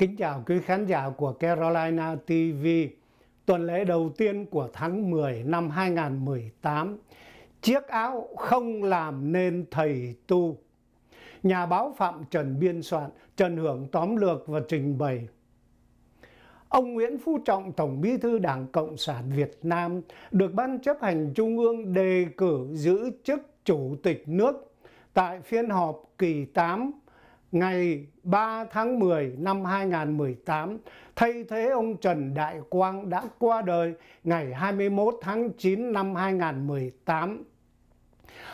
Kính chào quý khán giả của Carolina TV. Tuần lễ đầu tiên của tháng 10 năm 2018, chiếc áo không làm nên thầy tu. Nhà báo Phạm Trần biên soạn, Trần Hưởng tóm lược và trình bày. Ông Nguyễn Phú Trọng, Tổng Bí thư Đảng Cộng sản Việt Nam, được Ban chấp hành Trung ương đề cử giữ chức Chủ tịch nước tại phiên họp kỳ 8 ngày 3 tháng 10 năm 2018 thay thế ông Trần Đại Quang đã qua đời ngày 21 tháng 9 năm 2018.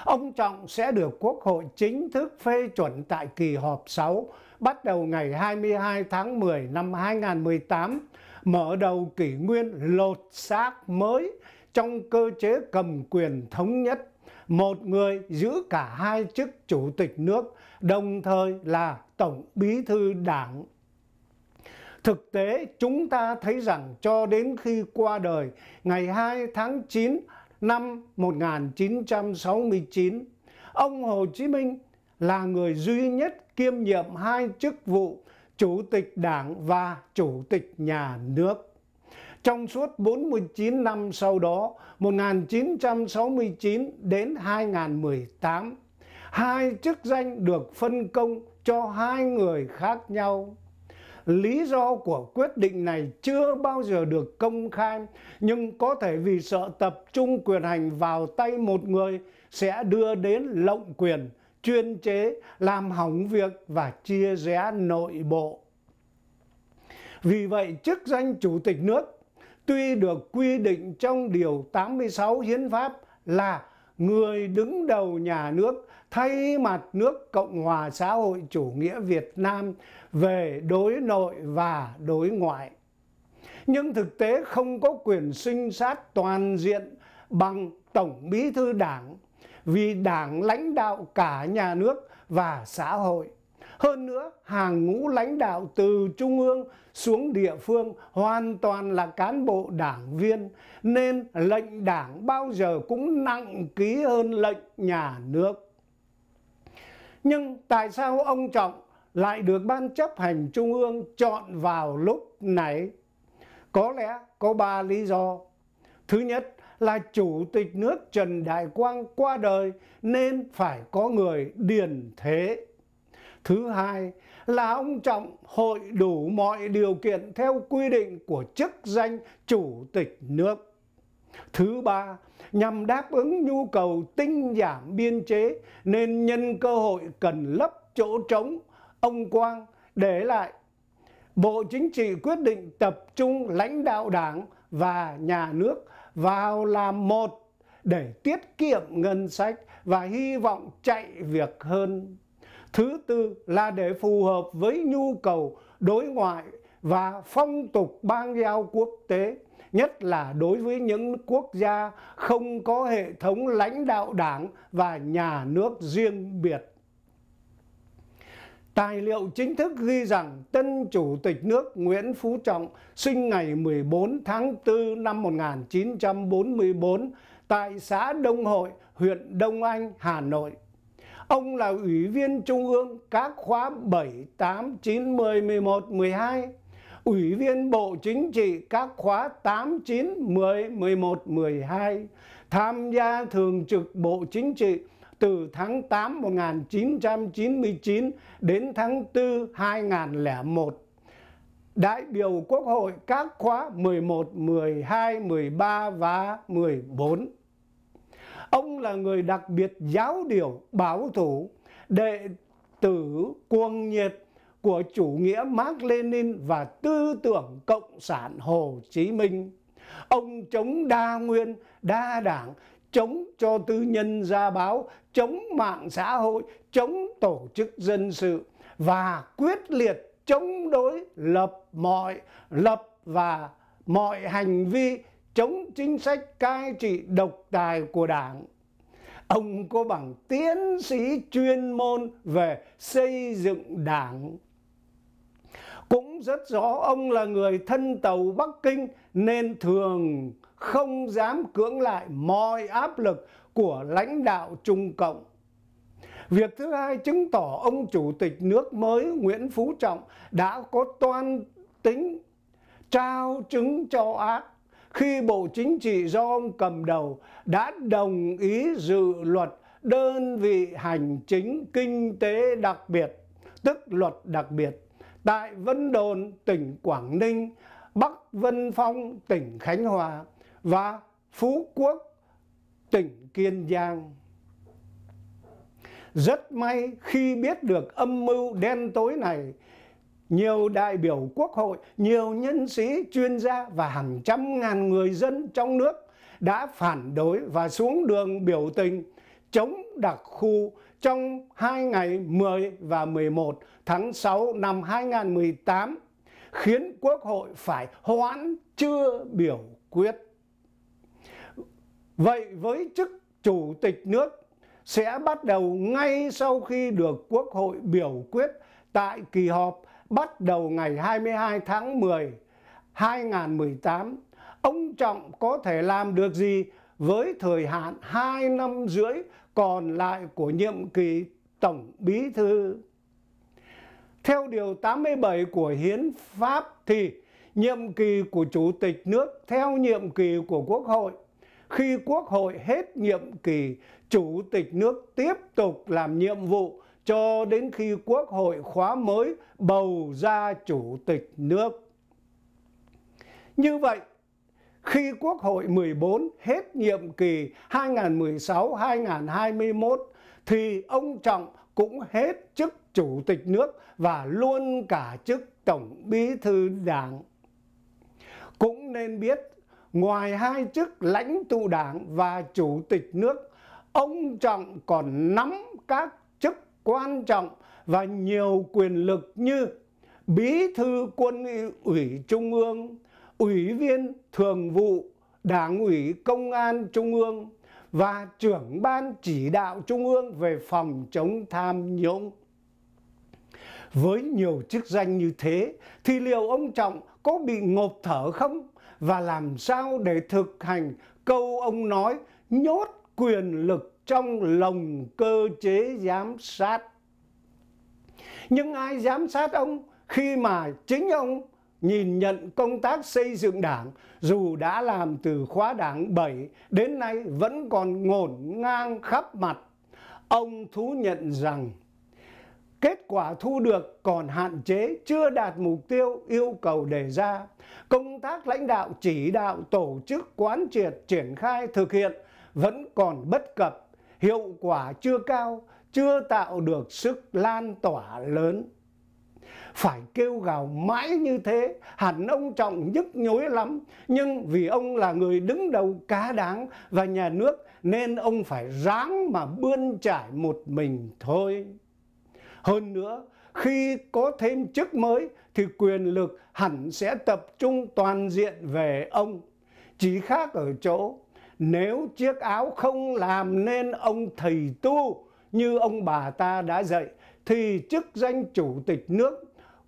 Ông Trọng sẽ được Quốc hội chính thức phê chuẩn tại kỳ họp 6 bắt đầu ngày 22 tháng 10 năm 2018, mở đầu kỷ nguyên lột xác mới trong cơ chế cầm quyền thống nhất một người giữ cả hai chức chủ tịch nước, đồng thời là tổng bí thư đảng. Thực tế chúng ta thấy rằng cho đến khi qua đời ngày 2 tháng 9 năm 1969, ông Hồ Chí Minh là người duy nhất kiêm nhiệm hai chức vụ Chủ tịch Đảng và Chủ tịch Nhà nước. Trong suốt 49 năm sau đó, 1969 đến 2018, hai chức danh được phân công cho hai người khác nhau. Lý do của quyết định này chưa bao giờ được công khai, nhưng có thể vì sợ tập trung quyền hành vào tay một người sẽ đưa đến lộng quyền, chuyên chế, làm hỏng việc và chia rẽ nội bộ. Vì vậy, chức danh chủ tịch nước tuy được quy định trong Điều 86 Hiến pháp là người đứng đầu nhà nước thay mặt nước Cộng hòa xã hội chủ nghĩa Việt Nam về đối nội và đối ngoại. Nhưng thực tế không có quyền sinh sát toàn diện bằng Tổng Bí thư Đảng vì Đảng lãnh đạo cả nhà nước và xã hội. Hơn nữa, hàng ngũ lãnh đạo từ trung ương xuống địa phương hoàn toàn là cán bộ đảng viên, nên lệnh đảng bao giờ cũng nặng ký hơn lệnh nhà nước. Nhưng tại sao ông Trọng lại được Ban chấp hành Trung ương chọn vào lúc này? Có lẽ có ba lý do. Thứ nhất là Chủ tịch nước Trần Đại Quang qua đời nên phải có người điền thế. Thứ hai là ông Trọng hội đủ mọi điều kiện theo quy định của chức danh chủ tịch nước. Thứ ba, nhằm đáp ứng nhu cầu tinh giảm biên chế nên nhân cơ hội cần lấp chỗ trống, ông Quang để lại Bộ Chính trị quyết định tập trung lãnh đạo đảng và nhà nước vào làm một để tiết kiệm ngân sách và hy vọng chạy việc hơn Thứ tư là để phù hợp với nhu cầu đối ngoại và phong tục bang giao quốc tế, nhất là đối với những quốc gia không có hệ thống lãnh đạo đảng và nhà nước riêng biệt. Tài liệu chính thức ghi rằng tân Chủ tịch nước Nguyễn Phú Trọng sinh ngày 14 tháng 4 năm 1944 tại xã Đông Hội, huyện Đông Anh, Hà Nội. Ông là ủy viên Trung ương các khóa 7, 8, 9, 10, 11, 12. Ủy viên Bộ Chính trị các khóa 8, 9, 10, 11, 12. Tham gia thường trực Bộ Chính trị từ tháng 8 1999 đến tháng 4 2001 đại biểu Quốc hội các khóa 11, 12, 13 và 14. Ông là người đặc biệt giáo điều bảo thủ, đệ tử cuồng nhiệt của chủ nghĩa Mark Lenin và tư tưởng Cộng sản Hồ Chí Minh. Ông chống đa nguyên, đa đảng, chống cho tư nhân ra báo, chống mạng xã hội, chống tổ chức dân sự và quyết liệt chống đối lập mọi lập và mọi hành vi chống chính sách cai trị độc tài của Đảng. Ông có bằng tiến sĩ chuyên môn về xây dựng Đảng. Cũng rất rõ ông là người thân tàu Bắc Kinh nên thường không dám cưỡng lại mọi áp lực của lãnh đạo Trung Cộng. Việc thứ hai chứng tỏ ông Chủ tịch nước mới Nguyễn Phú Trọng đã có toan tính trao chứng cho ác khi Bộ Chính trị do ông cầm đầu đã đồng ý dự luật đơn vị hành chính kinh tế đặc biệt, tức luật đặc biệt, tại Vân Đồn, tỉnh Quảng Ninh, Bắc Vân Phong, tỉnh Khánh Hòa và Phú Quốc, tỉnh Kiên Giang. Rất may khi biết được âm mưu đen tối này, nhiều đại biểu quốc hội, nhiều nhân sĩ, chuyên gia và hàng trăm ngàn người dân trong nước đã phản đối và xuống đường biểu tình chống đặc khu trong hai ngày 10 và 11 tháng 6 năm 2018 khiến Quốc hội phải hoãn chưa biểu quyết. Vậy với chức Chủ tịch nước sẽ bắt đầu ngay sau khi được Quốc hội biểu quyết tại kỳ họp bắt đầu ngày 22 tháng 10 2018, ông Trọng có thể làm được gì với thời hạn 2 năm rưỡi còn lại của nhiệm kỳ Tổng Bí Thư? Theo Điều 87 của Hiến Pháp thì nhiệm kỳ của Chủ tịch nước theo nhiệm kỳ của Quốc hội. Khi Quốc hội hết nhiệm kỳ, Chủ tịch nước tiếp tục làm nhiệm vụ cho đến khi Quốc hội khóa mới bầu ra Chủ tịch nước. Như vậy, khi Quốc hội 14 hết nhiệm kỳ 2016-2021 thì ông Trọng cũng hết chức Chủ tịch nước và luôn cả chức Tổng Bí thư Đảng. Cũng nên biết, ngoài hai chức lãnh tụ Đảng và Chủ tịch nước, ông Trọng còn nắm các quan trọng và nhiều quyền lực như bí thư quân ủy trung ương, ủy viên thường vụ Đảng ủy Công an Trung ương và trưởng ban chỉ đạo Trung ương về phòng chống tham nhũng. Với nhiều chức danh như thế thì liệu ông Trọng có bị ngộp thở không? Và làm sao để thực hành câu ông nói nhốt quyền lực trong lồng cơ chế giám sát. Nhưng ai giám sát ông khi mà chính ông nhìn nhận công tác xây dựng đảng dù đã làm từ khóa đảng 7 đến nay vẫn còn ngổn ngang khắp mặt. Ông thú nhận rằng kết quả thu được còn hạn chế, chưa đạt mục tiêu yêu cầu đề ra. Công tác lãnh đạo chỉ đạo tổ chức quán triệt triển khai thực hiện vẫn còn bất cập hiệu quả chưa cao, chưa tạo được sức lan tỏa lớn. Phải kêu gào mãi như thế, hẳn ông Trọng nhức nhối lắm, nhưng vì ông là người đứng đầu cá đáng và nhà nước nên ông phải ráng mà bươn trải một mình thôi. Hơn nữa, khi có thêm chức mới thì quyền lực hẳn sẽ tập trung toàn diện về ông. Chỉ khác ở chỗ nếu chiếc áo không làm nên ông thầy tu như ông bà ta đã dạy thì chức danh chủ tịch nước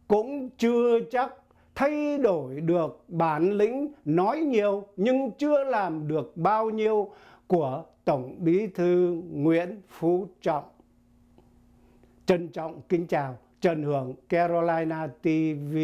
cũng chưa chắc thay đổi được bản lĩnh nói nhiều nhưng chưa làm được bao nhiêu của Tổng Bí thư Nguyễn Phú Trọng. Trân trọng kính chào Trần Hưởng Carolina TV.